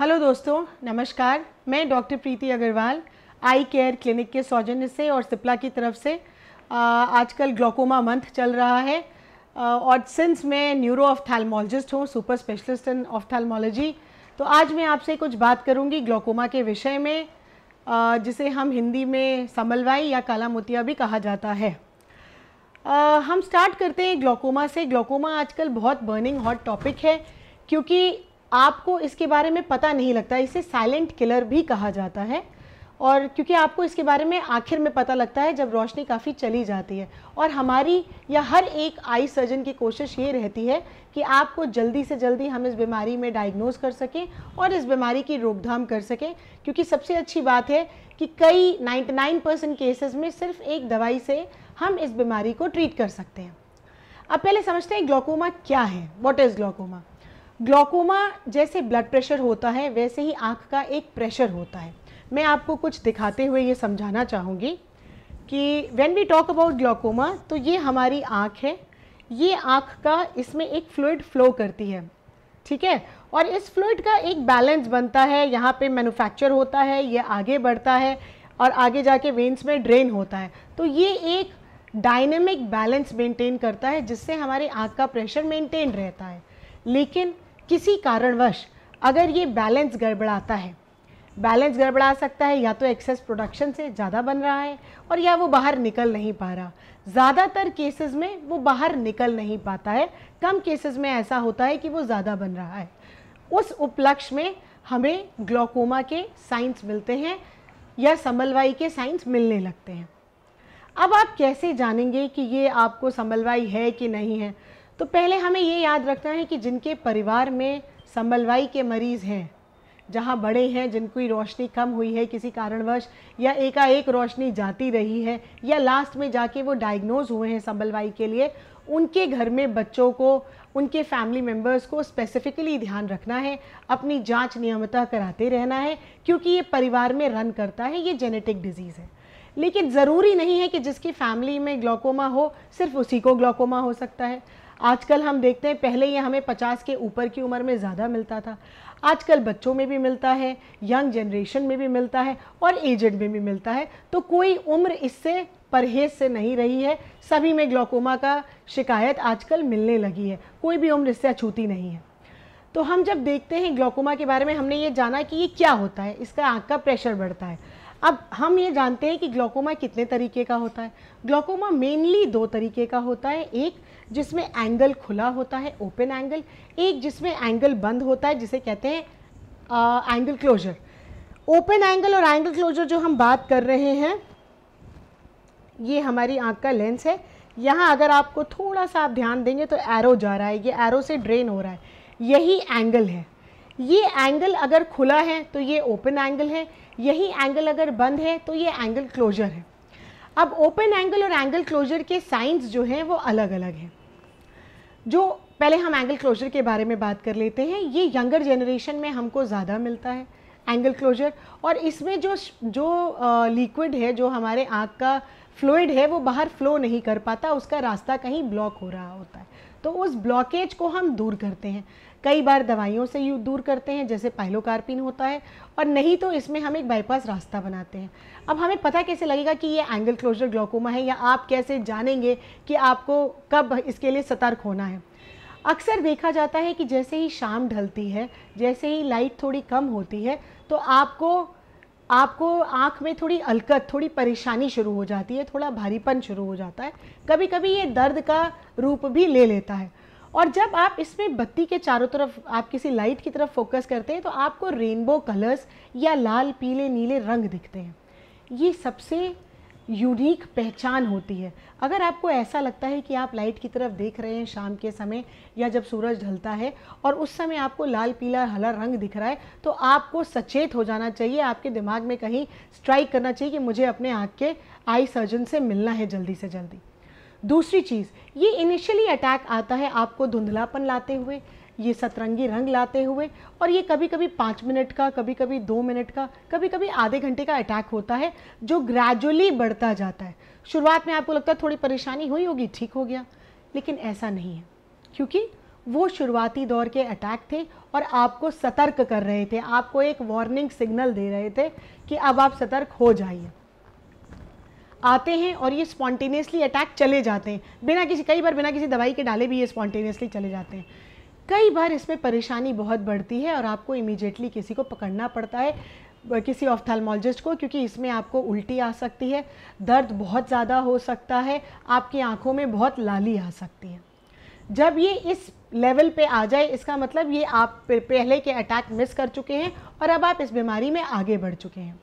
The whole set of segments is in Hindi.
हेलो दोस्तों नमस्कार मैं doctor Preeti Agarwal eye care clinic के सौजन्य से और सिप्ला की तरफ से आजकल ग्लोकोमा मंथ चल रहा है और सिंस मैं न्यूरो ऑफ्थैल्मोलॉजिस्ट हूँ सुपर स्पेशलिस्ट इन ऑफ्थैल्मोलॉजी तो आज मैं आपसे कुछ बात करूँगी ग्लोकोमा के विषय में जिसे हम हिंदी में समलवाई या काला मोतिया भी कहा जाता है हम स्टार्ट करते हैं ग्लोकोमा से ग्लोकोमा आजकल बहुत बर्निंग हॉट टॉपिक है क्योंकि आपको इसके बारे में पता नहीं लगता इसे साइलेंट किलर भी कहा जाता है और क्योंकि आपको इसके बारे में आखिर में पता लगता है जब रोशनी काफ़ी चली जाती है और हमारी या हर एक आई सर्जन की कोशिश ये रहती है कि आपको जल्दी से जल्दी हम इस बीमारी में डायग्नोज कर सकें और इस बीमारी की रोकथाम कर सकें क्योंकि सबसे अच्छी बात है कि कई 99 परसेंट केसेस में सिर्फ एक दवाई से हम इस बीमारी को ट्रीट कर सकते हैं अब पहले समझते हैं ग्लोकोमा क्या है वॉट इज़ ग्लोकोमा ग्लोकोमा जैसे ब्लड प्रेशर होता है वैसे ही आँख का एक प्रेशर होता है मैं आपको कुछ दिखाते हुए ये समझाना चाहूँगी कि when we talk about glaucoma तो ये हमारी आँख है ये आँख का इसमें एक फ्लूड फ्लो करती है ठीक है और इस फ्लूड का एक बैलेंस बनता है यहाँ पे मैन्युफैक्चर होता है ये आगे बढ़ता है और आगे जाके वेंस में ड्रेन होता है तो ये एक डायनेमिक बैलेंस मेंटेन करता है जिससे हमारी आँख का प्रेशर मेंटेन रहता है लेकिन किसी कारणवश अगर ये बैलेंस गड़बड़ाता है बैलेंस गड़बड़ा सकता है या तो एक्सेस प्रोडक्शन से ज़्यादा बन रहा है और या वो बाहर निकल नहीं पा रहा ज़्यादातर केसेस में वो बाहर निकल नहीं पाता है कम केसेस में ऐसा होता है कि वो ज़्यादा बन रहा है उस उपलक्ष्य में हमें ग्लोकोमा के साइंस मिलते हैं या समलवाई के साइंस मिलने लगते हैं अब आप कैसे जानेंगे कि ये आपको समलवाई है कि नहीं है तो पहले हमें ये याद रखना है कि जिनके परिवार में संबलवाई के मरीज़ हैं जहाँ बड़े हैं जिनकी रोशनी कम हुई है किसी कारणवश या एकाएक रोशनी जाती रही है या लास्ट में जाके वो डायग्नोज हुए हैं संबलवाई के लिए उनके घर में बच्चों को उनके फैमिली मेम्बर्स को स्पेसिफिकली ध्यान रखना है अपनी जांच नियमता कराते रहना है क्योंकि ये परिवार में रन करता है ये जेनेटिक डिजीज़ है लेकिन ज़रूरी नहीं है कि जिसकी फैमिली में ग्लोकोमा हो सिर्फ उसी को ग्लोकोमा हो सकता है आजकल हम देखते हैं पहले ये हमें 50 के ऊपर की उम्र में ज़्यादा मिलता था आजकल बच्चों में भी मिलता है यंग जनरेशन में भी मिलता है और एजेड में भी मिलता है तो कोई उम्र इससे परहेज से नहीं रही है सभी में ग्लोकोमा का शिकायत आजकल मिलने लगी है कोई भी उम्र इससे अछूती नहीं है तो हम जब देखते हैं ग्लोकोमा के बारे में हमने ये जाना कि ये क्या होता है इसका आँख का प्रेशर बढ़ता है अब हम ये जानते हैं कि ग्लोकोमा कितने तरीके का होता है ग्लोकोमा मेनली दो तरीके का होता है एक जिसमें एंगल खुला होता है ओपन एंगल एक जिसमें एंगल बंद होता है जिसे कहते हैं एंगल क्लोजर ओपन एंगल और एंगल क्लोजर जो हम बात कर रहे हैं ये हमारी आँख का लेंस है यहाँ अगर आपको थोड़ा सा आप ध्यान देंगे तो एरो जा रहा है ये एरो से ड्रेन हो रहा है यही एंगल है ये एंगल अगर खुला है तो ये ओपन एंगल है यही एंगल अगर बंद है तो ये एंगल क्लोजर है अब ओपन एंगल और एंगल क्लोजर के साइंस जो हैं वो अलग अलग हैं जो पहले हम एंगल क्लोजर के बारे में बात कर लेते हैं ये यंगर जनरेशन में हमको ज़्यादा मिलता है एंगल क्लोजर और इसमें जो जो लिक्विड है जो हमारे आँख का फ्लूड है वो बाहर फ्लो नहीं कर पाता उसका रास्ता कहीं ब्लॉक हो रहा होता है तो उस ब्लॉकेज को हम दूर करते हैं कई बार दवाइयों से यू दूर करते हैं जैसे पाइलोकार्पिन होता है और नहीं तो इसमें हम एक बाईपास रास्ता बनाते हैं अब हमें पता कैसे लगेगा कि ये एंगल क्लोजर ग्लोकोमा है या आप कैसे जानेंगे कि आपको कब इसके लिए सतर्क होना है अक्सर देखा जाता है कि जैसे ही शाम ढलती है जैसे ही लाइट थोड़ी कम होती है तो आपको आपको आँख में थोड़ी अलकत थोड़ी परेशानी शुरू हो जाती है थोड़ा भारीपन शुरू हो जाता है कभी कभी ये दर्द का रूप भी ले लेता है और जब आप इसमें बत्ती के चारों तरफ आप किसी लाइट की तरफ फोकस करते हैं तो आपको रेनबो कलर्स या लाल पीले नीले रंग दिखते हैं ये सबसे यूनिक पहचान होती है अगर आपको ऐसा लगता है कि आप लाइट की तरफ देख रहे हैं शाम के समय या जब सूरज ढलता है और उस समय आपको लाल पीला हला रंग दिख रहा है तो आपको सचेत हो जाना चाहिए आपके दिमाग में कहीं स्ट्राइक करना चाहिए कि मुझे अपने आँख के आई सर्जन से मिलना है जल्दी से जल्दी दूसरी चीज़ ये इनिशियली अटैक आता है आपको धुंधलापन लाते हुए ये सतरंगी रंग लाते हुए और ये कभी कभी पाँच मिनट का कभी कभी दो मिनट का कभी कभी आधे घंटे का अटैक होता है जो ग्रेजुअली बढ़ता जाता है शुरुआत में आपको लगता है थोड़ी परेशानी हुई होगी ठीक हो गया लेकिन ऐसा नहीं है क्योंकि वो शुरुआती दौर के अटैक थे और आपको सतर्क कर रहे थे आपको एक वार्निंग सिग्नल दे रहे थे कि अब आप सतर्क हो जाइए आते हैं और ये स्पॉन्टेनियसली अटैक चले जाते हैं बिना किसी कई बार बिना किसी दवाई के डाले भी ये स्पॉन्टेनियसली चले जाते हैं कई बार इसमें परेशानी बहुत बढ़ती है और आपको इमिजिएटली किसी को पकड़ना पड़ता है किसी ऑफ्थालमोलॉजिस्ट को क्योंकि इसमें आपको उल्टी आ सकती है दर्द बहुत ज़्यादा हो सकता है आपकी आँखों में बहुत लाली आ सकती है जब ये इस लेवल पे आ जाए इसका मतलब ये आप पहले के अटैक मिस कर चुके हैं और अब आप इस बीमारी में आगे बढ़ चुके हैं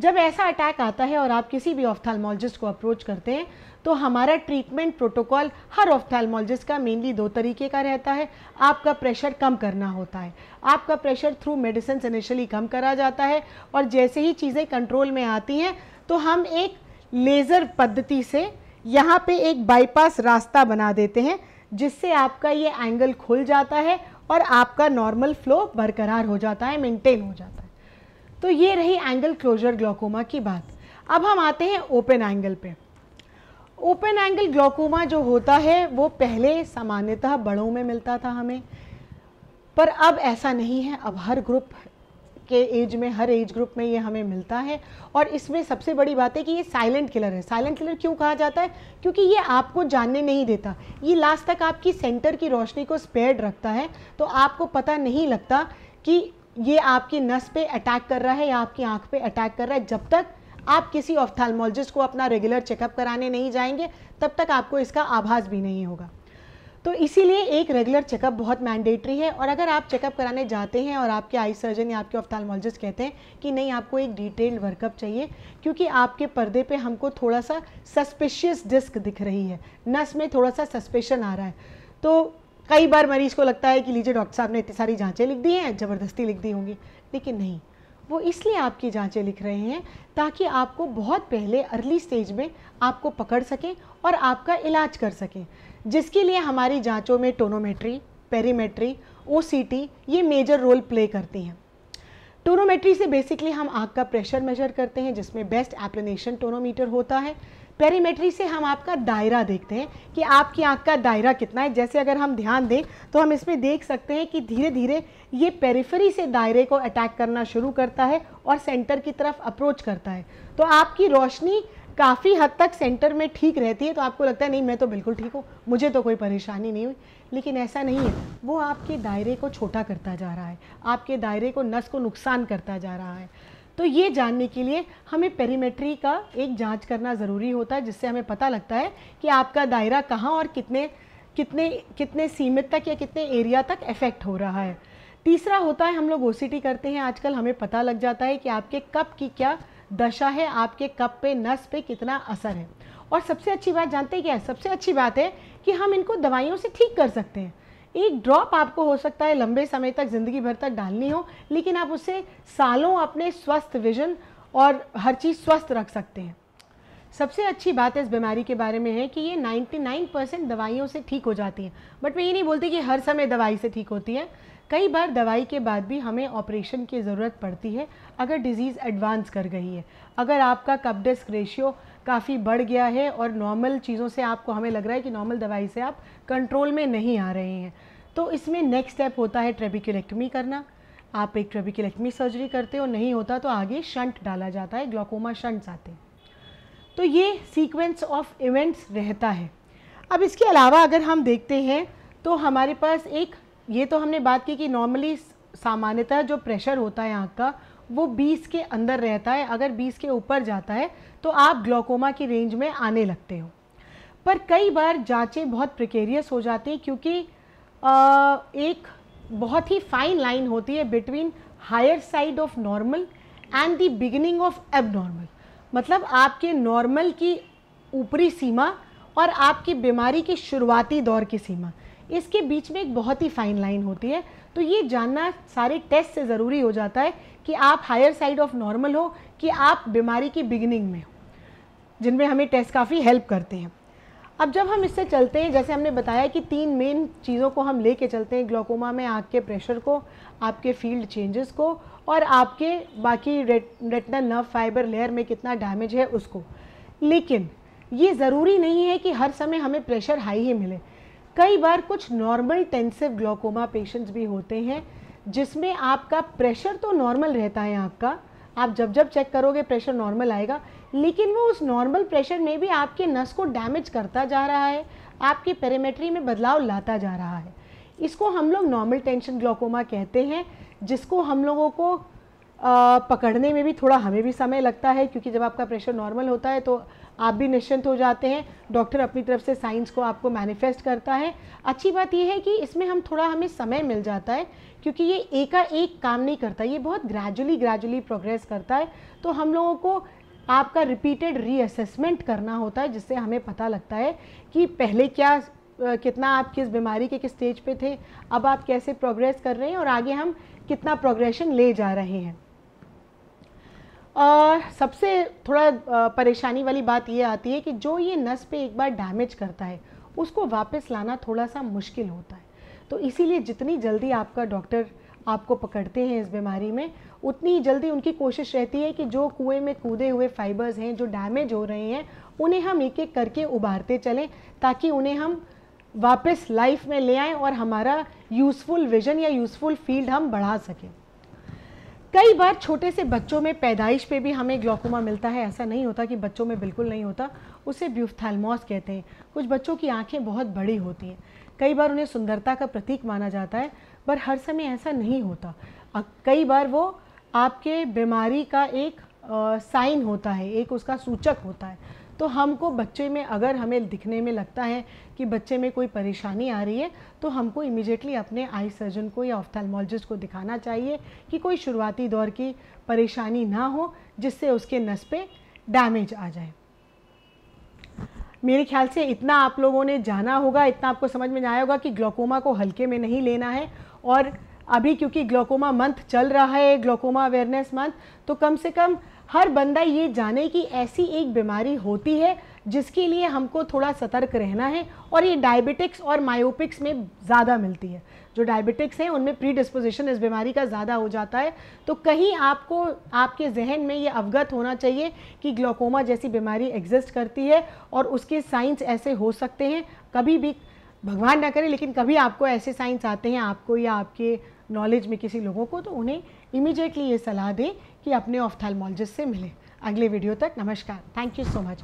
जब ऐसा अटैक आता है और आप किसी भी ऑफ्थालमोलॉजिस्ट को अप्रोच करते हैं तो हमारा ट्रीटमेंट प्रोटोकॉल हर ऑफ्थालमोलॉजिस्ट का मेनली दो तरीके का रहता है आपका प्रेशर कम करना होता है आपका प्रेशर थ्रू मेडिसिन इनिशियली कम करा जाता है और जैसे ही चीज़ें कंट्रोल में आती हैं तो हम एक लेज़र पद्धति से यहाँ पे एक बाईपास रास्ता बना देते हैं जिससे आपका ये एंगल खुल जाता है और आपका नॉर्मल फ्लो बरकरार हो जाता है मेंटेन हो जाता है तो ये रही एंगल क्लोजर ग्लोकोमा की बात अब हम आते हैं ओपन एंगल पे ओपन एंगल ग्लोकोमा जो होता है वो पहले सामान्यतः बड़ों में मिलता था हमें पर अब ऐसा नहीं है अब हर ग्रुप के एज में हर एज ग्रुप में ये हमें मिलता है और इसमें सबसे बड़ी बात है कि ये साइलेंट किलर है साइलेंट किलर क्यों कहा जाता है क्योंकि ये आपको जानने नहीं देता ये लास्ट तक आपकी सेंटर की रोशनी को स्पेयर्ड रखता है तो आपको पता नहीं लगता कि ये आपकी नस पे अटैक कर रहा है या आपकी आंख पे अटैक कर रहा है जब तक आप किसी ऑफ्थालमोलॉजिस्ट को अपना रेगुलर चेकअप कराने नहीं जाएंगे तब तक आपको इसका आभास भी नहीं होगा तो इसीलिए एक रेगुलर चेकअप बहुत मैंडेटरी है और अगर आप चेकअप कराने जाते हैं और आपके आई सर्जन या आपके ऑफ्थालमोलॉजिस्ट कहते हैं कि नहीं आपको एक डिटेल्ड वर्कअप चाहिए क्योंकि आपके पर्दे पे हमको थोड़ा सा सस्पिशियस डिस्क दिख रही है नस में थोड़ा सा सस्पेशन आ रहा है तो कई बार मरीज को लगता है कि लीजिए डॉक्टर साहब ने इतनी सारी जाँचें लिख दी हैं ज़बरदस्ती लिख दी होंगी लेकिन नहीं वो इसलिए आपकी जांचें लिख रहे हैं ताकि आपको बहुत पहले अर्ली स्टेज में आपको पकड़ सकें और आपका इलाज कर सकें जिसके लिए हमारी जांचों में टोनोमेट्री पेरीमेट्री ओ ये मेजर रोल प्ले करती हैं टोनोमेट्री से बेसिकली हम आँख का प्रेशर मेजर करते हैं जिसमें बेस्ट एप्लिनेशन टोनोमीटर होता है पेरीमेट्री से हम आपका दायरा देखते हैं कि आपकी आंख का दायरा कितना है जैसे अगर हम ध्यान दें तो हम इसमें देख सकते हैं कि धीरे धीरे ये पेरीफरी से दायरे को अटैक करना शुरू करता है और सेंटर की तरफ अप्रोच करता है तो आपकी रोशनी काफ़ी हद तक सेंटर में ठीक रहती है तो आपको लगता है नहीं मैं तो बिल्कुल ठीक हूँ मुझे तो कोई परेशानी नहीं हुई लेकिन ऐसा नहीं है वो आपके दायरे को छोटा करता जा रहा है आपके दायरे को नस को नुकसान करता जा रहा है तो ये जानने के लिए हमें पेरीमेट्री का एक जांच करना ज़रूरी होता है जिससे हमें पता लगता है कि आपका दायरा कहाँ और कितने कितने कितने सीमित तक या कितने एरिया तक इफ़ेक्ट हो रहा है तीसरा होता है हम लोग ओ करते हैं आजकल हमें पता लग जाता है कि आपके कप की क्या दशा है आपके कप पे नस पे कितना असर है और सबसे अच्छी बात जानते हैं क्या है सबसे अच्छी बात है कि हम इनको दवाइयों से ठीक कर सकते हैं एक ड्रॉप आपको हो सकता है लंबे समय तक ज़िंदगी भर तक डालनी हो लेकिन आप उसे सालों अपने स्वस्थ विजन और हर चीज़ स्वस्थ रख सकते हैं सबसे अच्छी बात इस बीमारी के बारे में है कि ये 99 परसेंट दवाइयों से ठीक हो जाती है बट मैं ये नहीं बोलती कि हर समय दवाई से ठीक होती है कई बार दवाई के बाद भी हमें ऑपरेशन की ज़रूरत पड़ती है अगर डिजीज़ एडवांस कर गई है अगर आपका कप डिस्क रेशियो काफ़ी बढ़ गया है और नॉर्मल चीज़ों से आपको हमें लग रहा है कि नॉर्मल दवाई से आप कंट्रोल में नहीं आ रहे हैं तो इसमें नेक्स्ट स्टेप होता है ट्रेबिक्यूलेक्टमी करना आप एक ट्रेबिक्यूलेक्टमी सर्जरी करते हो नहीं होता तो आगे शंट डाला जाता है ग्लोकोमा शंट्स आते हैं तो ये सीक्वेंस ऑफ इवेंट्स रहता है अब इसके अलावा अगर हम देखते हैं तो हमारे पास एक ये तो हमने बात की कि नॉर्मली सामान्यतः जो प्रेशर होता है आँख का वो 20 के अंदर रहता है अगर 20 के ऊपर जाता है तो आप ग्लोकोमा की रेंज में आने लगते हो पर कई बार जांचें बहुत प्रिकेरियस हो जाती हैं क्योंकि आ, एक बहुत ही फाइन लाइन होती है between higher side of normal and the beginning of abnormal मतलब आपके नॉर्मल की ऊपरी सीमा और आपकी बीमारी की शुरुआती दौर की सीमा इसके बीच में एक बहुत ही फाइन लाइन होती है तो ये जानना सारे टेस्ट से ज़रूरी हो जाता है कि आप हायर साइड ऑफ नॉर्मल हो कि आप बीमारी की बिगिनिंग में हो जिनमें हमें टेस्ट काफ़ी हेल्प करते हैं अब जब हम इससे चलते हैं जैसे हमने बताया कि तीन मेन चीज़ों को हम लेके चलते हैं ग्लोकोमा में आँख के प्रेशर को आपके फील्ड चेंजेस को और आपके बाकी रेट, नर्व फाइबर लेयर में कितना डैमेज है उसको लेकिन ये ज़रूरी नहीं है कि हर समय हमें प्रेशर हाई ही मिले कई बार कुछ नॉर्मल टेंसिव ग्लोकोमा पेशेंट्स भी होते हैं जिसमें आपका प्रेशर तो नॉर्मल रहता है आपका आप जब जब चेक करोगे प्रेशर नॉर्मल आएगा लेकिन वो उस नॉर्मल प्रेशर में भी आपके नस को डैमेज करता जा रहा है आपकी पेरीमेट्री में बदलाव लाता जा रहा है इसको हम लोग नॉर्मल टेंशन ग्लोकोमा कहते हैं जिसको हम लोगों को पकड़ने में भी थोड़ा हमें भी समय लगता है क्योंकि जब आपका प्रेशर नॉर्मल होता है तो आप भी निश्चिंत हो जाते हैं डॉक्टर अपनी तरफ से साइंस को आपको मैनिफेस्ट करता है अच्छी बात यह है कि इसमें हम थोड़ा हमें समय मिल जाता है क्योंकि ये एकाएक काम नहीं करता ये बहुत ग्रेजुअली ग्रेजुअली प्रोग्रेस करता है तो हम लोगों को आपका रिपीटेड रीअसेसमेंट करना होता है जिससे हमें पता लगता है कि पहले क्या कितना आप किस बीमारी के किस स्टेज पे थे अब आप कैसे प्रोग्रेस कर रहे हैं और आगे हम कितना प्रोग्रेशन ले जा रहे हैं आ, सबसे थोड़ा परेशानी वाली बात ये आती है कि जो ये नस पे एक बार डैमेज करता है उसको वापस लाना थोड़ा सा मुश्किल होता है तो इसीलिए जितनी जल्दी आपका डॉक्टर आपको पकड़ते हैं इस बीमारी में उतनी जल्दी उनकी कोशिश रहती है कि जो कुएं में कूदे हुए फाइबर्स हैं जो डैमेज हो रहे हैं उन्हें हम एक एक करके उबारते चलें ताकि उन्हें हम वापस लाइफ में ले आएँ और हमारा यूज़फुल विजन या यूज़फुल फील्ड हम बढ़ा सकें कई बार छोटे से बच्चों में पैदाइश पे भी हमें ग्लोकोमा मिलता है ऐसा नहीं होता कि बच्चों में बिल्कुल नहीं होता उसे ब्यूफ्थैलमॉस कहते हैं कुछ बच्चों की आंखें बहुत बड़ी होती हैं कई बार उन्हें सुंदरता का प्रतीक माना जाता है पर हर समय ऐसा नहीं होता कई बार वो आपके बीमारी का एक साइन होता है एक उसका सूचक होता है तो हमको बच्चे में अगर हमें दिखने में लगता है कि बच्चे में कोई परेशानी आ रही है तो हमको इमिजिएटली अपने आई सर्जन को या ऑफ्थेलमोलॉजिस्ट को दिखाना चाहिए कि कोई शुरुआती दौर की परेशानी ना हो जिससे उसके नस पे डैमेज आ जाए मेरे ख्याल से इतना आप लोगों ने जाना होगा इतना आपको समझ में आया होगा कि ग्लोकोमा को हल्के में नहीं लेना है और अभी क्योंकि ग्लोकोमा मंथ चल रहा है ग्लोकोमा अवेयरनेस मंथ तो कम से कम हर बंदा ये जाने कि ऐसी एक बीमारी होती है जिसके लिए हमको थोड़ा सतर्क रहना है और ये डायबिटिक्स और मायोपिक्स में ज़्यादा मिलती है जो डायबिटिक्स हैं उनमें प्री डिस्पोजिशन इस बीमारी का ज़्यादा हो जाता है तो कहीं आपको आपके जहन में ये अवगत होना चाहिए कि ग्लोकोमा जैसी बीमारी एग्जिस्ट करती है और उसके साइंस ऐसे हो सकते हैं कभी भी भगवान ना करे लेकिन कभी आपको ऐसे साइंस आते हैं आपको या आपके नॉलेज में किसी लोगों को तो उन्हें इमीडिएटली ये सलाह दें कि अपने ऑफ्थेल्मोलॉजिस्ट से मिलें अगले वीडियो तक नमस्कार थैंक यू सो मच